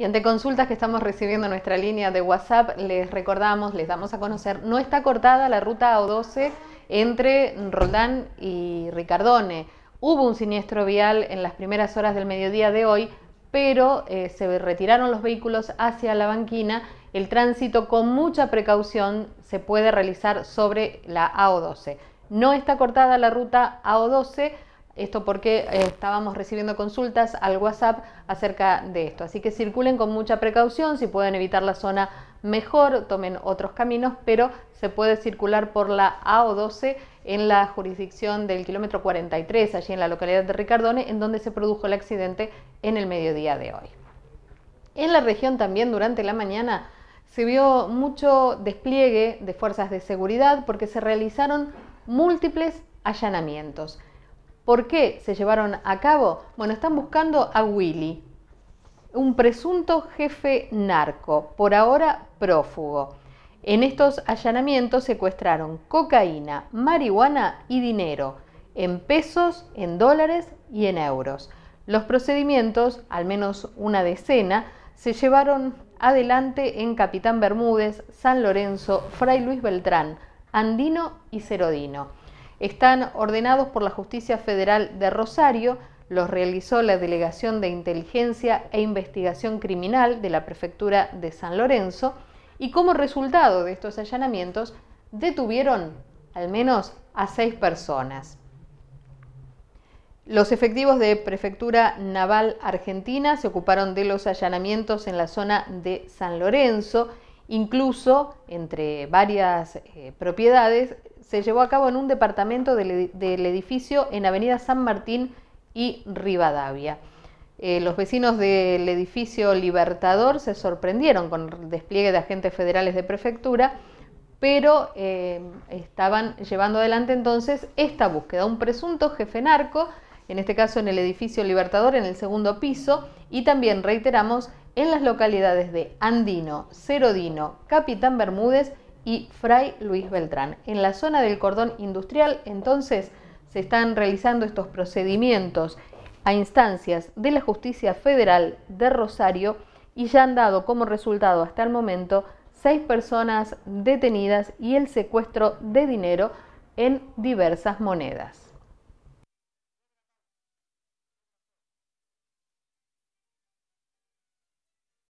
Y ante consultas que estamos recibiendo en nuestra línea de WhatsApp, les recordamos, les damos a conocer, no está cortada la ruta ao 12 entre Roldán y Ricardone. Hubo un siniestro vial en las primeras horas del mediodía de hoy, pero eh, se retiraron los vehículos hacia la banquina. El tránsito con mucha precaución se puede realizar sobre la AO12. No está cortada la ruta AO12 esto porque eh, estábamos recibiendo consultas al WhatsApp acerca de esto. Así que circulen con mucha precaución, si pueden evitar la zona mejor, tomen otros caminos, pero se puede circular por la AO12 en la jurisdicción del kilómetro 43, allí en la localidad de Ricardone, en donde se produjo el accidente en el mediodía de hoy. En la región también durante la mañana se vio mucho despliegue de fuerzas de seguridad porque se realizaron múltiples allanamientos. ¿Por qué se llevaron a cabo? Bueno, están buscando a Willy, un presunto jefe narco, por ahora prófugo. En estos allanamientos secuestraron cocaína, marihuana y dinero, en pesos, en dólares y en euros. Los procedimientos, al menos una decena, se llevaron adelante en Capitán Bermúdez, San Lorenzo, Fray Luis Beltrán, Andino y Cerodino están ordenados por la Justicia Federal de Rosario, los realizó la Delegación de Inteligencia e Investigación Criminal de la Prefectura de San Lorenzo y como resultado de estos allanamientos detuvieron al menos a seis personas. Los efectivos de Prefectura Naval Argentina se ocuparon de los allanamientos en la zona de San Lorenzo, incluso entre varias eh, propiedades se llevó a cabo en un departamento del, edificio en Avenida San Martín y Rivadavia. Eh, los vecinos del edificio Libertador se sorprendieron con el despliegue de agentes federales de prefectura, pero eh, estaban llevando adelante entonces esta búsqueda, un presunto jefe narco, en este caso en el edificio Libertador, en el segundo piso, y también reiteramos en las localidades de Andino, Cerodino, Capitán Bermúdez y Fray Luis Beltrán. En la zona del cordón industrial, entonces, se están realizando estos procedimientos a instancias de la Justicia Federal de Rosario y ya han dado como resultado hasta el momento seis personas detenidas y el secuestro de dinero en diversas monedas.